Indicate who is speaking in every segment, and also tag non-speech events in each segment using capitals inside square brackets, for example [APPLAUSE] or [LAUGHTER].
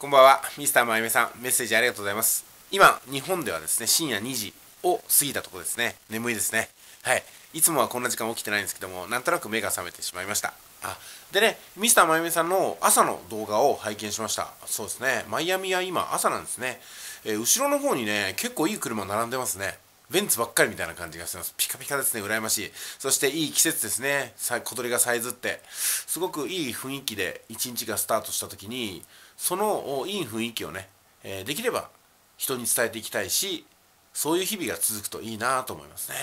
Speaker 1: こんばんは、ミスターまゆみさん、メッセージありがとうございます。今、日本ではですね、深夜2時を過ぎたとこですね。眠いですね。はい。いつもはこんな時間起きてないんですけども、なんとなく目が覚めてしまいました。あ、でね、ミスターまゆみさんの朝の動画を拝見しました。そうですね、マイアミは今朝なんですね。えー、後ろの方にね、結構いい車並んでますね。ベンツばっかりみたいな感じがします。ピカピカですね、羨ましい。そしていい季節ですね、小鳥がさえずって、すごくいい雰囲気で一日がスタートした時に、そのいい雰囲気をね、えできれば人に伝えていきたいし、そういう日々が続くといいなと思いますね。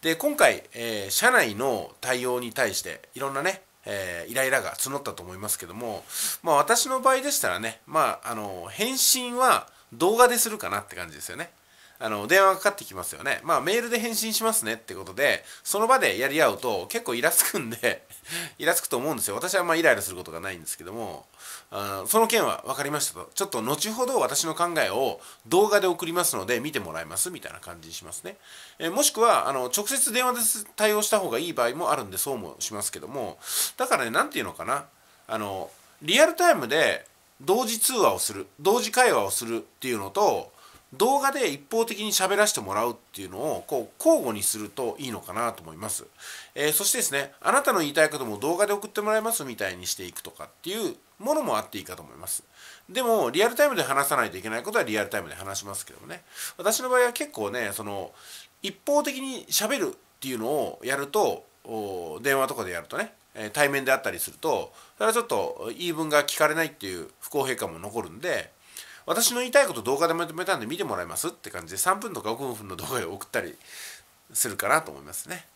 Speaker 1: で、今回、えー、社内の対応に対して、いろんなね、えー、イライラが募ったと思いますけども、まあ私の場合でしたらね、まあ、あの、返信は動画でするかなって感じですよね。あの電話がかかってきますよね。まあメールで返信しますねってことで、その場でやり合うと結構イラつくんで [LAUGHS] イラつくと思うんですよ。私はまあイライラすることがないんですけども、あその件は分かりましたと。ちょっと後ほど私の考えを動画で送りますので見てもらえますみたいな感じにしますね。えもしくはあの直接電話で対応した方がいい場合もあるんでそうもしますけども、だからね、何て言うのかな。あの、リアルタイムで同時通話をする、同時会話をするっていうのと、動画で一方的に喋らせてもらうっていうのをこう交互にするといいのかなと思います、えー、そしてですねあなたの言いたいことも動画で送ってもらいますみたいにしていくとかっていうものもあっていいかと思いますでもリアルタイムで話さないといけないことはリアルタイムで話しますけどもね私の場合は結構ねその一方的に喋るっていうのをやると電話とかでやるとね対面であったりするとそれはちょっと言い分が聞かれないっていう不公平感も残るんで私の言いたいこと動画でまとめたんで見てもらえますって感じで3分とか5分の動画で送ったりするかなと思いますね。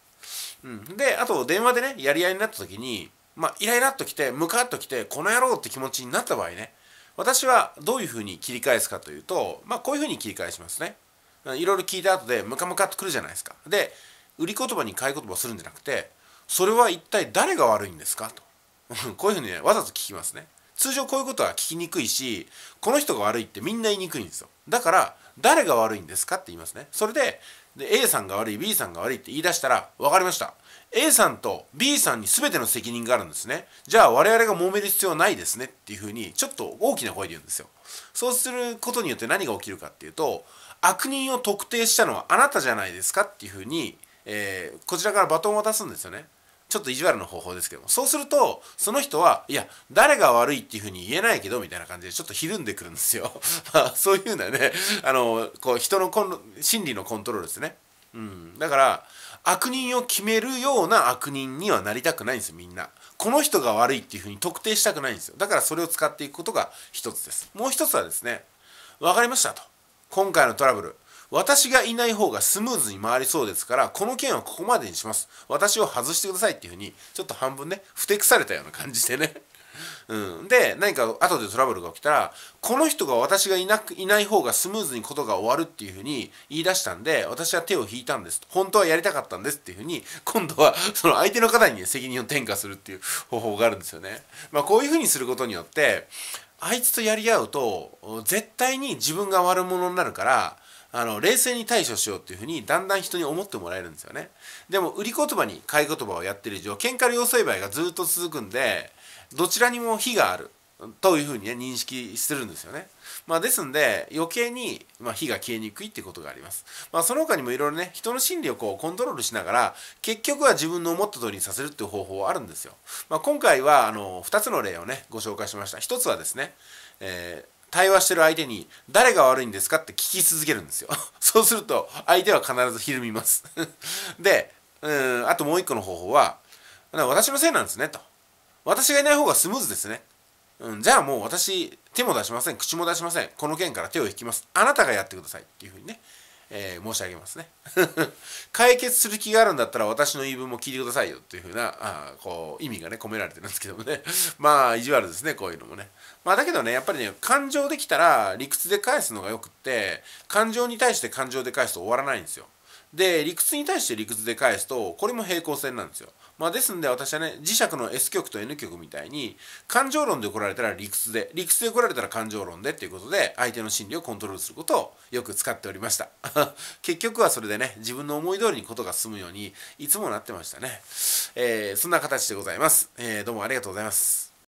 Speaker 1: うん、であと電話でねやり合いになった時にまあイライラっときてムカっときてこの野郎って気持ちになった場合ね私はどういうふうに切り返すかというとまあこういうふうに切り返しますね。いろいろ聞いた後でムカムカっとくるじゃないですか。で売り言葉に買い言葉をするんじゃなくてそれは一体誰が悪いんですかと [LAUGHS] こういうふうにねわざと聞きますね。通常こういうことは聞きにくいしこの人が悪いってみんな言いにくいんですよだから誰が悪いんですかって言いますねそれでで A さんが悪い B さんが悪いって言い出したら分かりました A さんと B さんに全ての責任があるんですねじゃあ我々が揉める必要はないですねっていうふうにちょっと大きな声で言うんですよそうすることによって何が起きるかっていうと悪人を特定したのはあなたじゃないですかっていうふうに、えー、こちらからバトンを渡すんですよねちょっと意地悪な方法ですけどもそうするとその人はいや誰が悪いっていうふうに言えないけどみたいな感じでちょっとひるんでくるんですよ [LAUGHS] そういうのはねあのこう人のコン心理のコントロールですね、うん、だから悪人を決めるような悪人にはなりたくないんですよみんなこの人が悪いっていうふうに特定したくないんですよだからそれを使っていくことが一つですもう一つはですね分かりましたと今回のトラブル私がいない方がスムーズに回りそうですから、この件はここまでにします。私を外してくださいっていうふうに、ちょっと半分ね、ふてくされたような感じでね。うん、で何か後でトラブルが起きたらこの人が私がいなくいない方がスムーズにことが終わるっていうふうに言い出したんで私は手を引いたんです本当はやりたかったんですっていうふうに今度はその相手の方に、ね、責任を転嫁するっていう方法があるんですよね。まあ、こういうふうにすることによってあいつとやり合うと絶対に自分が悪者になるからあの冷静に対処しようっていうふうにだんだん人に思ってもらえるんですよねでも売り言葉に買い言葉をやってる以上喧嘩両成敗がずっと続くんでどちらにも非があるというふうにね認識するんですよね。まあ、ですんで余計に、ま火が消えにくいってことがあります。まあ、その他にもいろいろね人の心理をこうコントロールしながら結局は自分の思った通りにさせるっていう方法はあるんですよ。まあ、今回はあの2つの例をねご紹介しました。1つはですね、えー対話してる相手に誰が悪いんですかって聞き続けるんですよ [LAUGHS] そうすると相手は必ずひるみます [LAUGHS] でうんあともう一個の方法は私のせいなんですねと私がいない方がスムーズですね、うん、じゃあもう私手も出しません口も出しませんこの件から手を引きますあなたがやってくださいっていうふうにねえー、申し上げますね [LAUGHS] 解決する気があるんだったら私の言い分も聞いてくださいよっていうふうなあこう意味がね込められてるんですけどもね [LAUGHS] まあ意地悪ですねこういうのもねまあだけどねやっぱりね感情できたら理屈で返すのがよくって感情に対して感情で返すと終わらないんですよで理屈に対して理屈で返すとこれも平行線なんですよまあ、ですんで私はね磁石の S 極と N 極みたいに感情論で怒られたら理屈で理屈で怒られたら感情論でっていうことで相手の心理をコントロールすることをよく使っておりました [LAUGHS] 結局はそれでね自分の思い通りにことが進むようにいつもなってましたね、えー、そんな形でございます、えー、どうもありがとうございます